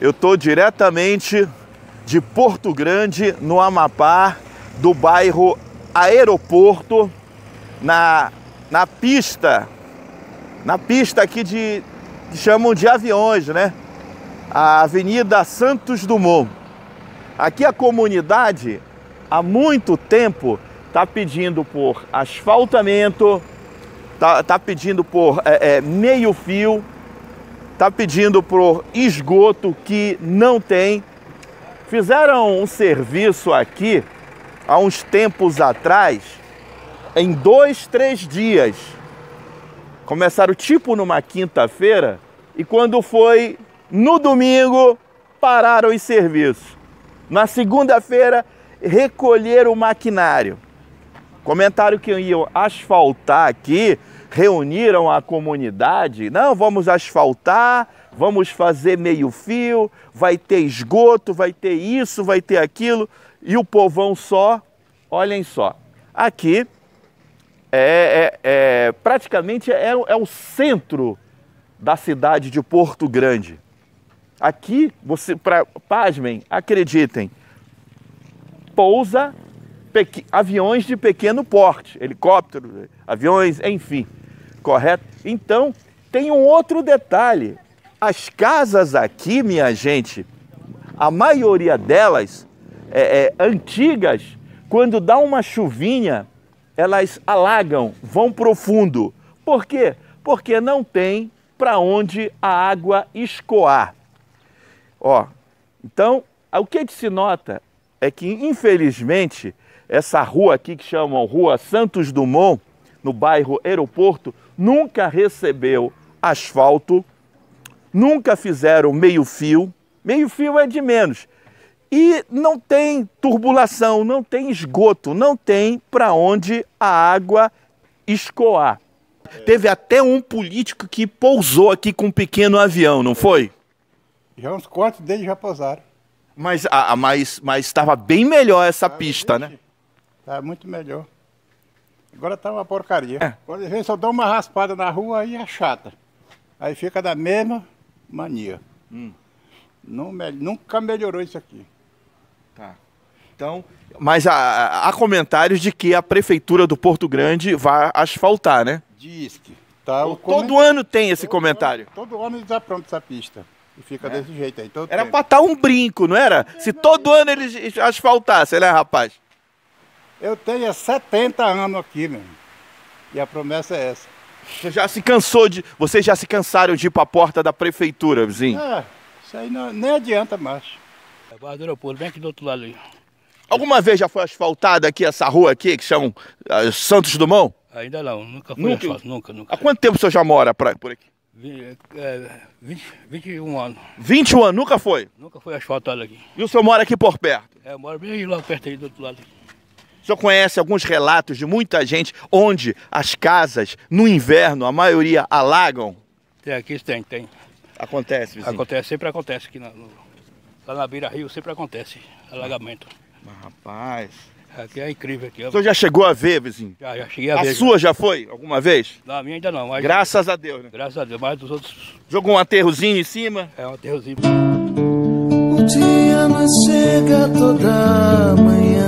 Eu estou diretamente de Porto Grande, no Amapá, do bairro Aeroporto, na, na pista, na pista aqui de, chamam de aviões, né? A Avenida Santos Dumont. Aqui a comunidade, há muito tempo, está pedindo por asfaltamento, está tá pedindo por é, é, meio fio, está pedindo por esgoto que não tem. Fizeram um serviço aqui há uns tempos atrás, em dois, três dias. Começaram tipo numa quinta-feira e quando foi no domingo pararam os serviços. Na segunda-feira recolheram o maquinário. Comentaram que iam asfaltar aqui, reuniram a comunidade. Não, vamos asfaltar, vamos fazer meio-fio, vai ter esgoto, vai ter isso, vai ter aquilo. E o povão só, olhem só, aqui é, é, é praticamente é, é o centro da cidade de Porto Grande. Aqui, você, pra, pasmem, acreditem, pousa pequ... aviões de pequeno porte, helicópteros, aviões, enfim, correto? Então, tem um outro detalhe. As casas aqui, minha gente, a maioria delas é, é, antigas, quando dá uma chuvinha, elas alagam, vão profundo. Por quê? Porque não tem para onde a água escoar. Ó, então, o que se nota é que, infelizmente, essa rua aqui que chamam Rua Santos Dumont, no bairro Aeroporto, nunca recebeu asfalto, nunca fizeram meio-fio, meio-fio é de menos. E não tem turbulação, não tem esgoto, não tem para onde a água escoar. Teve até um político que pousou aqui com um pequeno avião, não foi? Já uns quantos deles já pousaram. Mas ah, ah mas mas estava bem melhor essa pista, né? Tá muito melhor. Agora tá uma porcaria. É. Quando vem só dá uma raspada na rua aí é chata. Aí fica da mesma mania. Hum. Não, nunca melhorou isso aqui. Tá. Então, mas há, há, comentários de que a prefeitura do Porto Grande vai asfaltar, né? Diz que. Tá, todo ano tem esse todo comentário. Ano, todo ano eles aprontam essa pista. E fica é. desse jeito aí. era para pra estar tá um brinco, não era? É, Se todo é. ano eles asfaltassem, né, rapaz? Eu tenho 70 anos aqui, meu. E a promessa é essa. Você já se cansou de. Vocês já se cansaram de ir para a porta da prefeitura, vizinho? É, isso aí não, nem adianta mais. É guarda do aeroporto, bem aqui do outro lado ali. Alguma vez já foi asfaltada aqui essa rua aqui, que chama uh, Santos Dumont? Ainda não, nunca foi nunca. asfalto, nunca, nunca. Há quanto tempo o senhor já mora pra, por aqui? 20, é, 20, 21 anos. 21 anos, nunca foi? Nunca foi asfaltado aqui. E o senhor mora aqui por perto? É, eu moro bem lá perto aí do outro lado senhor conhece alguns relatos de muita gente onde as casas, no inverno, a maioria alagam? Tem, aqui tem, tem. Acontece, vizinho? Acontece, sempre acontece aqui na, no, lá na beira rio, sempre acontece alagamento. Mas, ah, rapaz... Aqui é incrível. Aqui. O senhor já chegou a ver, vizinho? Já, já cheguei a, a ver. A sua já foi alguma vez? Não, a minha ainda não. Graças a Deus, né? Graças a Deus, mas dos outros... Jogou um aterrozinho em cima? É, um aterrozinho. O dia não chega toda manhã